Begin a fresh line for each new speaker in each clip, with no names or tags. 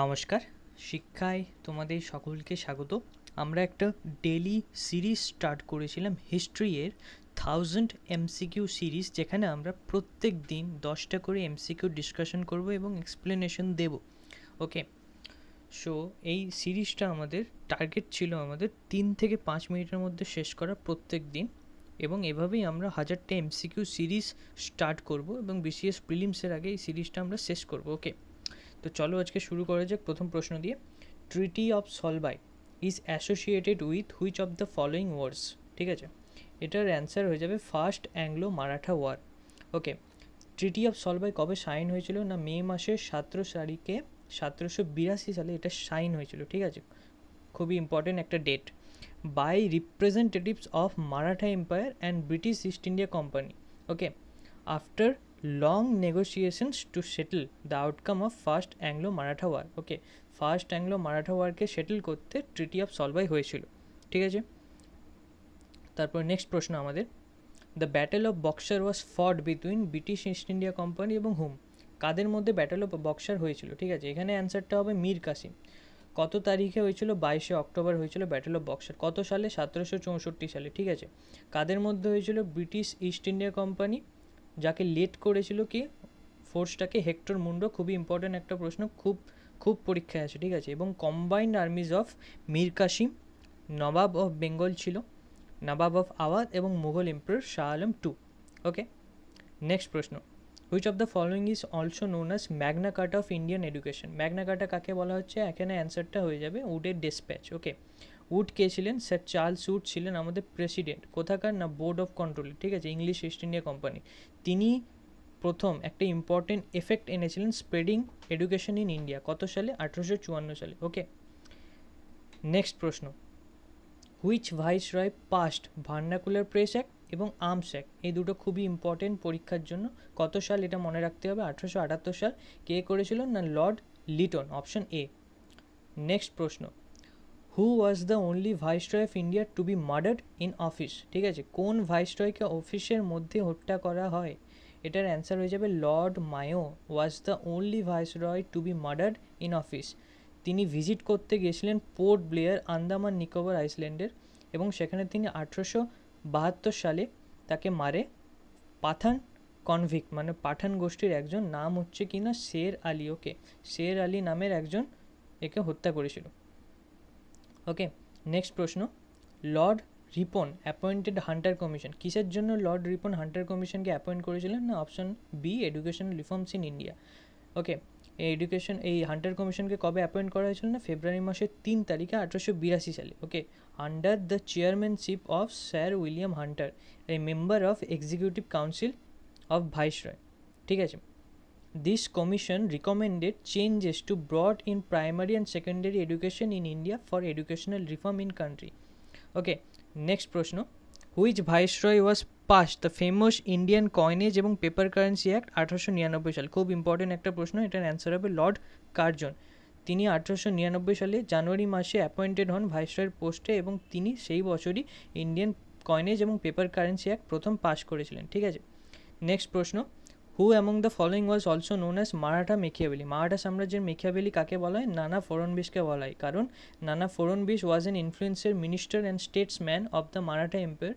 নমস্কার শিক্ষায় তোমাদের সকলকে স্বাগত আমরা একটা ডেলি সিরিজ স্টার্ট করেছিলাম হিস্ট্রি এর থাউজেন্ড এমসিকিউ সিরিজ যেখানে আমরা প্রত্যেক দিন দশটা করে এমসিকিউ ডিসকাশন করব এবং এক্সপ্লেনেশন দেব ওকে সো এই সিরিজটা আমাদের টার্গেট ছিল আমাদের তিন থেকে পাঁচ মিনিটের মধ্যে শেষ করা প্রত্যেক দিন এবং এভাবেই আমরা হাজারটা এমসিকিউ সিরিজ স্টার্ট করব এবং বিসিএস প্রিলিমসের আগে এই সিরিজটা আমরা শেষ করব ওকে তো চলো আজকে শুরু করা যাক প্রথম প্রশ্ন দিয়ে treaty of Salbai is associated with which of the following wars ঠিক আছে এটার অ্যান্সার হয়ে যাবে first Anglo Maratha war okay treaty of Salbai কবে সাইন হয়েছিল না মে মাসের সাতেরো তারিখে সতেরোশো বিরাশি সালে এটা সাইন হয়েছিল ঠিক আছে খুবই ইম্পর্টেন্ট একটা date by representatives of Maratha empire and British East India Company okay after long negotiations to settle the outcome of first Anglo Maratha war okay first Anglo Maratha ওয়ারকে সেটেল করতে ট্রিটি অফ সলভাই হয়েছিল ঠিক আছে তারপর নেক্সট প্রশ্ন আমাদের the battle of Buxar was fought between British East India Company এবং হুম কাদের মধ্যে ব্যাটেল অফ বক্সার হয়েছিল ঠিক আছে এখানে অ্যান্সারটা হবে মীর কাসিম কত তারিখে হয়েছিল বাইশে অক্টোবর হয়েছিল ব্যাটেল অফ বক্সার কত সালে সতেরোশো চৌষট্টি সালে ঠিক আছে কাদের মধ্যে হয়েছিল ব্রিটিশ ইস্ট ইন্ডিয়া কোম্পানি যাকে লেট করেছিল কি ফোর্সটাকে হেক্টর মুন্ডো খুবই ইম্পর্ট্যান্ট একটা প্রশ্ন খুব খুব পরীক্ষায় আছে ঠিক আছে এবং combined armies of Mir Qasim Nawab of Bengal ছিল নবাব অফ আওয়াজ এবং Mughal empire Shah Alam two okay next প্রশ্ন which of the following is also known as Magna Carta of Indian education Magna Carta কাকে বলা হচ্ছে এখানে অ্যান্সারটা হয়ে যাবে উডের ডিসপ্যাচ ওকে উড কে ছিলেন স্যার চার্লস উড ছিলেন আমাদের প্রেসিডেন্ট কোথাকার না বোর্ড অফ কন্ট্রোল ঠিক আছে ইংলিশ ইস্ট ইন্ডিয়া কোম্পানি তিনি প্রথম একটা ইম্পর্টেন্ট এফেক্ট এনেছিলেন স্প্রেডিং এডুকেশন ইন ইন্ডিয়া কত সালে আঠেরোশো চুয়ান্ন সালে ওকে নেক্সট প্রশ্ন which viceroy passed vernacular press act এবং আর্মস অ্যাক্ট এই দুটো খুবই ইম্পর্টেন্ট পরীক্ষার জন্য কত সাল এটা মনে রাখতে হবে আঠেরোশো আটাত্তর সাল কে করেছিল না Lord Lytton option A next প্রশ্ন who was the only viceroy of India to be murdered in office ঠিক আছে কোন ভাইসরয়কে অফিসের মধ্যে হত্যা করা হয় এটার অ্যান্সার হয়ে যাবে Lord Mayo was the only viceroy to be murdered in office তিনি ভিজিট করতে গিয়েছিলেন পোর্ট ব্লেয়ার আন্দামান নিকোবর আইসল্যান্ডের এবং সেখানে তিনি আঠেরোশো বাহাত্তর সালে তাকে মারে পাঠান কনভিক মানে পাঠান গোষ্ঠীর একজন নাম হচ্ছে কিনা না শের আলী ওকে শের আলী নামের একজন একে হত্যা করেছিল ওকে নেক্সট প্রশ্ন Lord Ripon appointed Hunter commission কিসের জন্য লর্ড রিপন হান্টার কমিশনকে অ্যাপয়েন্ট করেছিলেন না option B education reforms in India okay এই এডুকেশন এই হান্টার কমিশনকে কবে অ্যাপয়েন্ট করা হয়েছিল না ফেব্রুয়ারি মাসের তিন তারিখে আঠারোশো বিরাশি সালে okay under the chairmanship of sir William Hunter a member of executive council of viceroy ঠিক আছে This commission recommended changes to brought in primary and secondary education in India for educational reform in country. Okay, next প্রশ্ন which viceroy was pass the famous Indian coinage এবং paper currency act আঠারোশো নিরানব্বই সাল খুব important একটা প্রশ্ন এটার answer হবে লর্ড কার্জন তিনি আঠারোশো নিরানব্বই সালে জানুয়ারি মাসে অ্যাপয়েন্টেড হন ভাইসরয়ের পোস্টে এবং তিনি সেই বছরই ইন্ডিয়ান কয়েনেজ এবং পেপার কারেন্সি অ্যাক্ট প্রথম পাশ করেছিলেন ঠিক আছে নেক্সট প্রশ্ন who among the following was also known as Maratha Machiavelli Maratha সাম্রাজ্যের মেখিয়াবেলি কাকে বলা হয় নানা ফোরনবিশকে বলা হয় কারণ নানা ফোরনবিশ ওয়াজ এন ইনফ্লুয়েন্সের minister and statesman of the Maratha empire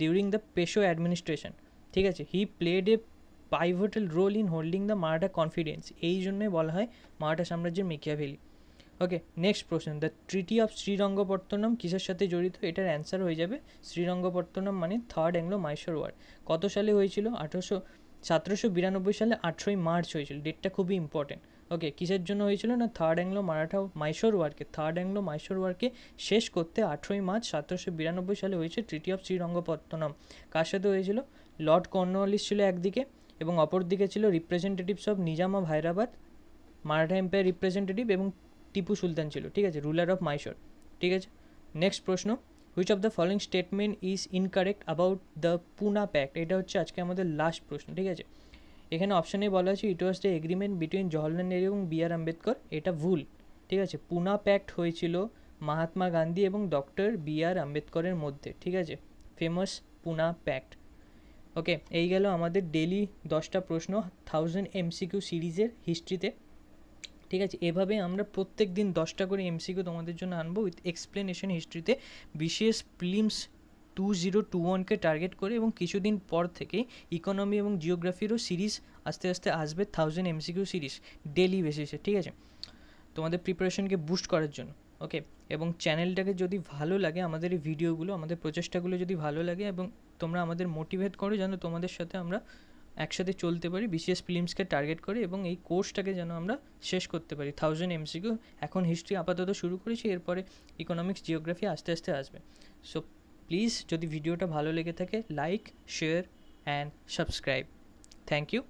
during the Peshwa administration ঠিক আছে he played a pivotal role in holding the Maratha confidence এই জন্যই বলা হয় মারাঠা সাম্রাজ্যের মেকিয়াভেলি ওকে নেক্সট প্রশ্ন দ্য ট্রিটি অফ শ্রীরঙ্গপত্তনম কিসের সাথে জড়িত এটার অ্যান্সার হয়ে যাবে শ্রীরঙ্গপত্তনম মানে থার্ড অ্যাংলো মাইশোর ওয়ার কত সালে হয়েছিল আঠারোশো সতেরোশো বিরানব্বই সালে আঠেরোই মার্চ হয়েছিল ডেটটা খুবই ইম্পর্টেন্ট ওকে কিসের জন্য হয়েছিল না থার্ড অ্যাংলো মারাঠা মাইশোর ওয়ারকে থার্ড অ্যাংলো মাইশোর ওয়ারকে শেষ করতে আঠেরোই মার্চ সতেরোশো বিরানব্বই সালে হয়েছে ট্রিটি অফ শ্রীরঙ্গপত্তনম কার সাথে হয়েছিল লর্ড কর্নওয়ালিস ছিল একদিকে এবং অপর দিকে ছিল রিপ্রেজেন্টেটিভস অফ নিজামা হায়দ্রাবাদ মারাঠা এম্পায়ার রিপ্রেজেন্টেটিভ এবং টিপু সুলতান ছিল ঠিক আছে রুলার অফ মাইশোর ঠিক আছে নেক্সট প্রশ্ন which of the following statement is incorrect about the Poona pact এটা হচ্ছে আজকে আমাদের লাস্ট প্রশ্ন ঠিক আছে এখানে অপশানে বলা আছে it was the agreement between Jawaharlal Nehru এবং বি আর আম্বেদকর এটা ভুল ঠিক আছে পুনা প্যাক্ট হয়েছিল মহাত্মা গান্ধী এবং ডক্টর বি আর আম্বেদকরের মধ্যে ঠিক আছে ফেমাস পুনা প্যাক্ট ওকে এই গেল আমাদের ডেলি দশটা প্রশ্ন থাউজেন্ড এমসিকিউ সিরিজের হিস্ট্রিতে ঠিক আছে এভাবে আমরা প্রত্যেক দিন দশটা করে এমসিকিউ তোমাদের জন্য আনবো উইথ এক্সপ্লেনেশন হিস্ট্রিতে বিশেষ প্লিমস টু জিরো টু ওয়ানকে টার্গেট করে এবং কিছুদিন পর থেকে ইকোনমি এবং জিওগ্রাফিরও সিরিজ আস্তে আস্তে আসবে থাউজেন্ড এমসিকিউ সিরিজ ডেলি বেসিসে ঠিক আছে তোমাদের প্রিপারেশনকে বুস্ট করার জন্য ওকে এবং চ্যানেলটাকে যদি ভালো লাগে আমাদের এই ভিডিওগুলো আমাদের প্রচেষ্টাগুলো যদি ভালো লাগে এবং তোমরা আমাদের মোটিভেট করো যেন তোমাদের সাথে আমরা একসাথে চলতে পারি বিসিএস ফিল্মসকে টার্গেট করে এবং এই কোর্সটাকে যেন আমরা শেষ করতে পারি থাউজেন্ড এমসিকিউ এখন হিস্ট্রি আপাতত শুরু করেছি এরপরে ইকোনমিক্স জিওগ্রাফি আস্তে আস্তে আসবে সো প্লিজ যদি ভিডিওটা ভালো লেগে থাকে like share and subscribe thank you